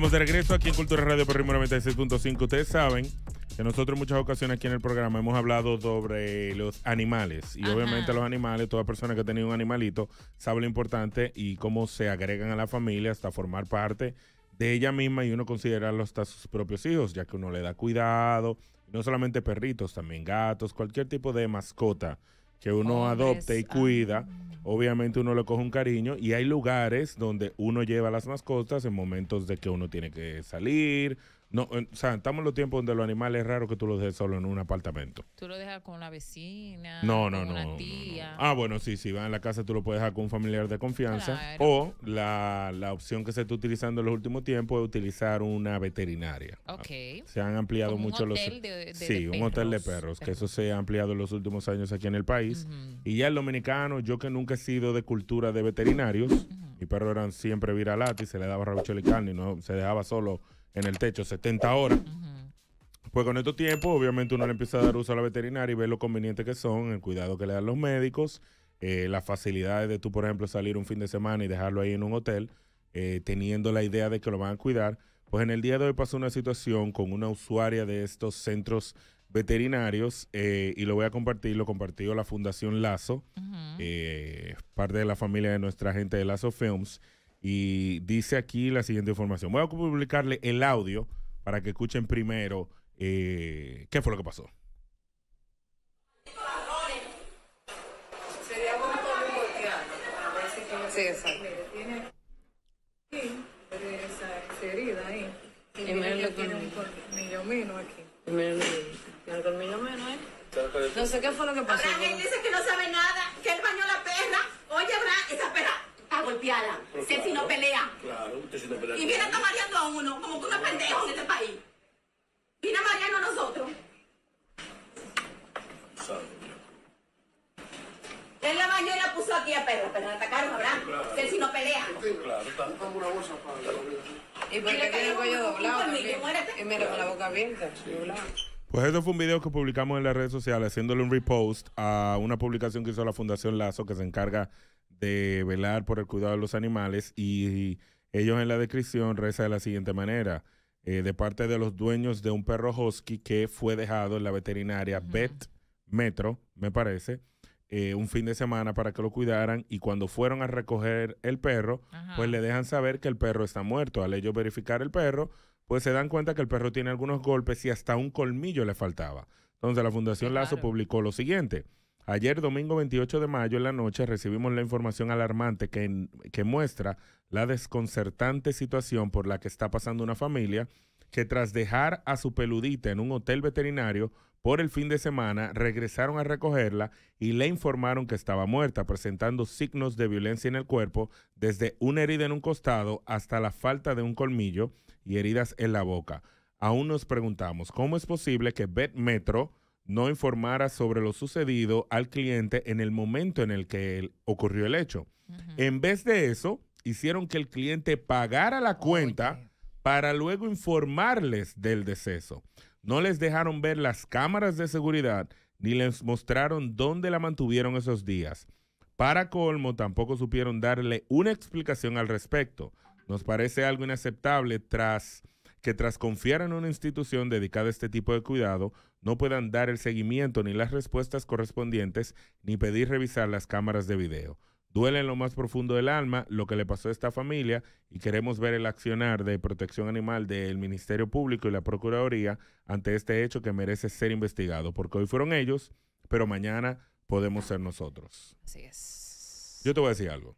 Estamos de regreso aquí en Cultura Radio por Ritmo 96.5. Ustedes saben que nosotros en muchas ocasiones aquí en el programa hemos hablado sobre los animales. Y obviamente los animales, toda persona que ha tenido un animalito sabe lo importante y cómo se agregan a la familia hasta formar parte de ella misma y uno considera hasta sus propios hijos, ya que uno le da cuidado. No solamente perritos, también gatos, cualquier tipo de mascota que uno adopte y cuida. obviamente uno le coge un cariño y hay lugares donde uno lleva las mascotas en momentos de que uno tiene que salir no, o sea, estamos en los tiempos donde los animales es raro que tú los dejes solo en un apartamento. Tú lo dejas con la vecina, no, no, con no, tía. Ah, bueno, sí, si van a la casa tú lo puedes dejar con un familiar de confianza. O la, la, opción que se está utilizando en los últimos tiempos es utilizar una veterinaria. Ok. Se han ampliado mucho un hotel los... De, sí, un hotel de perros, que eso se ha ampliado en los últimos años aquí en el país. Y ya el dominicano, yo que nunca he sido de cultura de veterinarios, mi perro eran siempre viralati, se le daba rauchel y carne, no, se dejaba solo en el techo, 70 horas. Pues con estos tiempos, obviamente uno le empieza a dar uso a la veterinaria y ve lo conveniente que son, el cuidado que le dan los médicos, eh, las facilidades de tú, por ejemplo, salir un fin de semana y dejarlo ahí en un hotel, eh, teniendo la idea de que lo van a cuidar. Pues en el día de hoy pasó una situación con una usuaria de estos centros veterinarios eh, y lo voy a compartir, lo compartió la Fundación Lazo, parte de la familia de nuestra gente de Lazo Films y dice aquí la siguiente información. Voy a publicarle el audio para que escuchen primero eh, qué fue lo que pasó. Sería bueno Sí, exacto. Tiene aquí, esa herida ahí. Y mira lo que tiene un colmillo aquí. Y mira lo tiene un colmillo menos, ¿eh? No qué fue lo que pasó. Abraham dice que no sabe nada, que él bañó la perra. Oye, Abraham, esa perra golpeada. Pues no pelea. Claro, usted si no Y viene mareando a uno, como que uno es pendejo en este país. Viene a marearnos a nosotros. Sabe. Él la bañó la puso aquí a perro, pero la atacaron, ¿verdad? Claro. no pelea. Sí, claro, está. una bolsa Y el cuello mira, con la boca abierta, Pues eso fue un video que publicamos en las redes sociales, haciéndole un repost a una publicación que hizo la Fundación Lazo, que se encarga de velar por el cuidado de los animales y, ellos en la descripción reza de la siguiente manera. Eh, de parte de los dueños de un perro husky que fue dejado en la veterinaria Vet Bet Metro, me parece, eh, un fin de semana para que lo cuidaran y cuando fueron a recoger el perro, pues le dejan saber que el perro está muerto. Al ellos verificar el perro, pues se dan cuenta que el perro tiene algunos golpes y hasta un colmillo le faltaba. Entonces la Fundación Lazo publicó lo siguiente. Ayer, domingo 28 de mayo, en la noche, recibimos la información alarmante que, que muestra la desconcertante situación por la que está pasando una familia que tras dejar a su peludita en un hotel veterinario por el fin de semana, regresaron a recogerla y le informaron que estaba muerta, presentando signos de violencia en el cuerpo, desde una herida en un costado hasta la falta de un colmillo y heridas en la boca. Aún nos preguntamos, ¿cómo es posible que Bet Metro no informara sobre lo sucedido al cliente en el momento en el que ocurrió el hecho. En vez de eso, hicieron que el cliente pagara la cuenta para luego informarles del deceso. No les dejaron ver las cámaras de seguridad ni les mostraron dónde la mantuvieron esos días. Para colmo, tampoco supieron darle una explicación al respecto. Nos parece algo inaceptable tras que tras confiar en una institución dedicada a este tipo de cuidado, no puedan dar el seguimiento ni las respuestas correspondientes, ni pedir revisar las cámaras de video. Duele en lo más profundo del alma lo que le pasó a esta familia y queremos ver el accionar de protección animal del Ministerio Público y la Procuraduría ante este hecho que merece ser investigado, porque hoy fueron ellos, pero mañana podemos ser nosotros. Así es. Yo te voy a decir algo.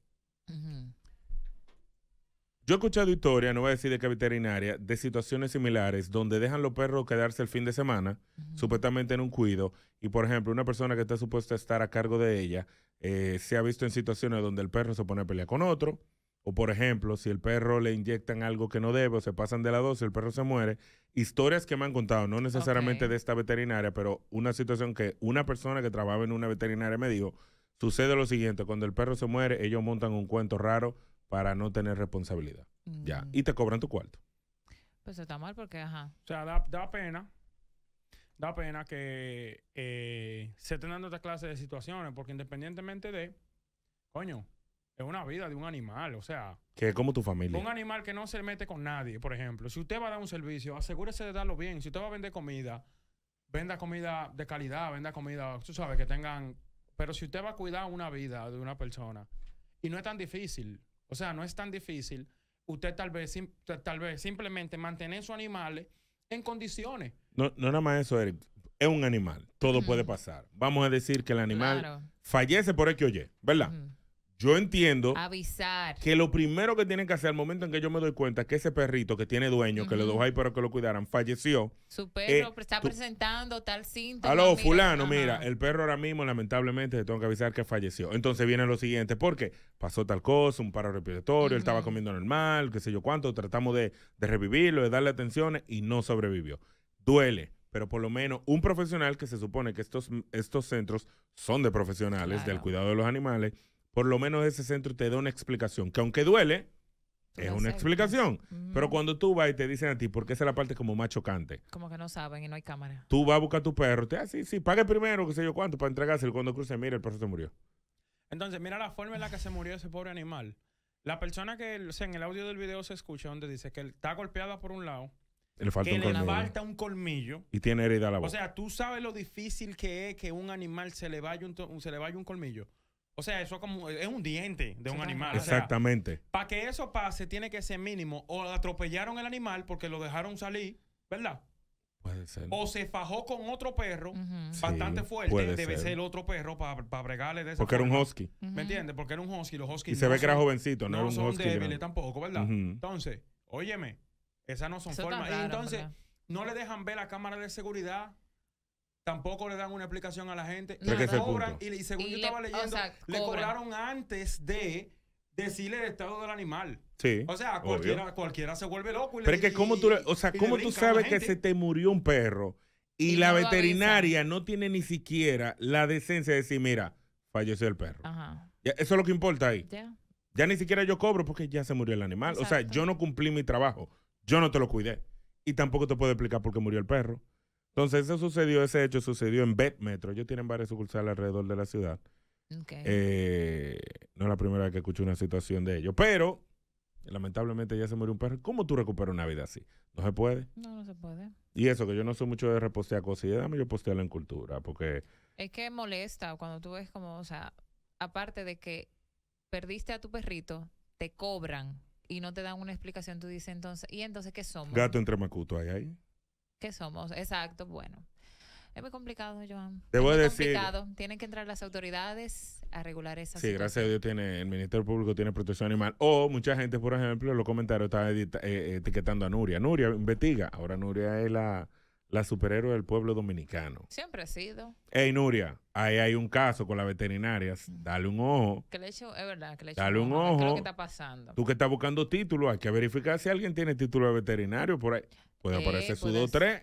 Yo he escuchado historias, no voy a decir de qué veterinaria, de situaciones similares donde dejan los perros quedarse el fin de semana, supuestamente en un cuido, y por ejemplo, una persona que está supuesta a estar a cargo de ella eh, se ha visto en situaciones donde el perro se pone a pelear con otro, o por ejemplo, si el perro le inyectan algo que no debe o se pasan de la dosis, el perro se muere. Historias que me han contado, no necesariamente de esta veterinaria, pero una situación que una persona que trabajaba en una veterinaria me dijo, sucede lo siguiente, cuando el perro se muere, ellos montan un cuento raro para no tener responsabilidad. Ya. Mm. Y te cobran tu cuarto. Pues está mal porque, ajá. O sea, da, pena. Da pena que eh, se estén dando esta clase de situaciones, porque independientemente de, coño, es una vida de un animal, o sea. Que es como tu familia. Un animal que no se mete con nadie, por ejemplo. Si usted va a dar un servicio, asegúrese de darlo bien. Si usted va a vender comida, venda comida de calidad, venda comida, tú sabes, que tengan. Pero si usted va a cuidar una vida de una persona, y no es tan difícil, o sea, no es tan difícil. Usted tal vez, tal vez simplemente mantener sus animales en condiciones. No, no nada más eso, Eric. Es un animal. Todo puede pasar. Vamos a decir que el animal fallece por el que oye, ¿verdad? Yo entiendo que lo primero que tienen que hacer al momento en que yo me doy cuenta que ese perrito que tiene dueño, que le dejó ahí para que lo cuidaran, falleció. Su eh, perro está presentando tal síntoma. Aló, fulano, mira, el perro ahora mismo lamentablemente se tengo que avisar que falleció. Entonces viene lo siguiente, porque pasó tal cosa, un paro respiratorio, él estaba comiendo normal, qué sé yo cuánto, tratamos de, revivirlo, de darle atenciones y no sobrevivió. Duele, pero por lo menos un profesional que se supone que estos, estos centros son de profesionales del cuidado de los animales por lo menos ese centro te da una explicación, que aunque duele, es una explicación. Pero cuando tú vas y te dicen a ti, porque esa es la parte como más chocante. Como que no saben y no hay cámara. Tú vas a buscar a tu perro, te así, ah, sí, sí, pague primero, qué sé yo cuánto, para entregárselo. Cuando cruce, mira, el perro se murió. Entonces, mira la forma en la que se murió ese pobre animal. La persona que, o sea, en el audio del video se escucha donde dice que está golpeada por un lado, le que un le colmillo. falta un colmillo. Y tiene herida la boca. O sea, tú sabes lo difícil que es que un animal se le vaya se le vaya un colmillo. O sea, eso es como es un diente de un animal. Exactamente. para que eso pase tiene que ser mínimo o atropellaron el animal porque lo dejaron salir, ¿verdad? Puede ser. O se fajó con otro perro bastante fuerte. Debe ser. el otro perro para bregarle de eso, Porque era un husky. ¿Me entiendes? Porque era un husky. Los Y se ve que era jovencito, no, era un son husky. débiles tampoco, ¿verdad? Entonces, Óyeme, esas no son formas. entonces, no le dejan ver la cámara de seguridad Tampoco le dan una explicación a la gente. No. Le cobran, y, según yo estaba leyendo, le cobraron antes de decirle el estado del animal. O sea, cualquiera, se vuelve loco. Y Pero es que, ¿cómo tú, o sea, ¿cómo tú sabes que se te murió un perro y, la veterinaria no tiene ni siquiera la decencia de decir, mira, falleció el perro? Ajá. eso es lo que importa ahí. Ya ni siquiera yo cobro porque ya se murió el animal. O sea, yo no cumplí mi trabajo. Yo no te lo cuidé. Y tampoco te puedo explicar por qué murió el perro. Entonces, eso sucedió, ese hecho sucedió en Bet Metro. Ellos tienen varias sucursales alrededor de la ciudad. Eh, no es la primera vez que escucho una situación de ellos. Pero, lamentablemente, ya se murió un perro. ¿Cómo tú recuperas una vida así? ¿No se puede? No, no se puede. Y eso, que yo no soy mucho de repostear cosas. Y yo postearla en cultura, porque... Es que molesta cuando tú ves como, o sea, aparte de que perdiste a tu perrito, te cobran y no te dan una explicación. Tú dices entonces, ¿y entonces qué somos? Gato entre macuto, ahí, ahí. Que somos? Exacto, bueno. Es muy complicado, Joan. Debo es decir, complicado. Tienen que entrar las autoridades a regular esa Sí, gracias a Dios tiene, el Ministerio Público tiene protección animal. O mucha gente, por ejemplo, en los comentarios está eh, eh, etiquetando a Nuria. Nuria, investiga. Ahora Nuria es la, superhéroe del pueblo dominicano. Siempre ha sido. Ey, Nuria, ahí hay un caso con la veterinarias. Mm. Dale un ojo. Que le echo, es verdad, que le Dale un ojo. ¿Qué lo que está pasando? Tú que estás buscando título, hay que verificar si alguien tiene título de veterinario por ahí. Puede eh, aparecer Sudo 3.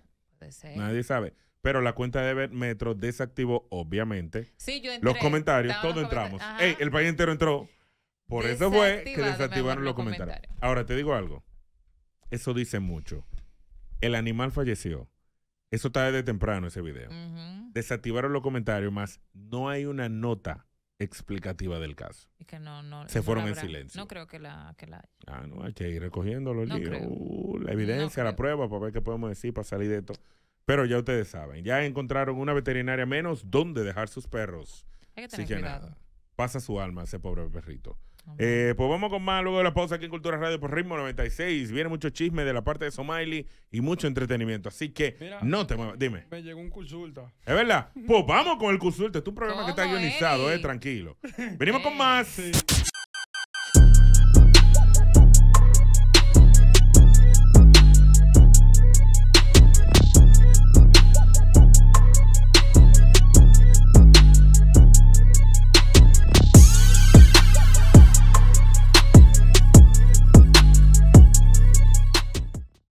Nadie sabe. Pero la cuenta de Metro desactivó, obviamente. Sí, yo Los comentarios, todos entramos. el país entero entró. Por eso fue que desactivaron los comentarios. Ahora, te digo algo. Eso dice mucho. El animal falleció. Eso está desde temprano ese video. Desactivaron los comentarios, más no hay una nota explicativa del caso. no, se fueron en silencio. No creo que la, que la haya. Ah, no, hay que ir recogiendo los libros uh, la evidencia, la prueba, para ver qué podemos decir, para salir de esto. Pero ya ustedes saben, ya encontraron una veterinaria menos donde dejar sus perros. Hay que tener cuidado pasa su alma ese pobre perrito. Eh, pues vamos con más luego de la pausa aquí en Cultura Radio por Ritmo 96. Viene mucho chisme de la parte de Somaili y mucho entretenimiento. Así que no te muevas. Dime. Me llegó un consulta. Es verdad. Pues vamos con el consulta. Es un programa que está ionizado eh, tranquilo. Venimos con más.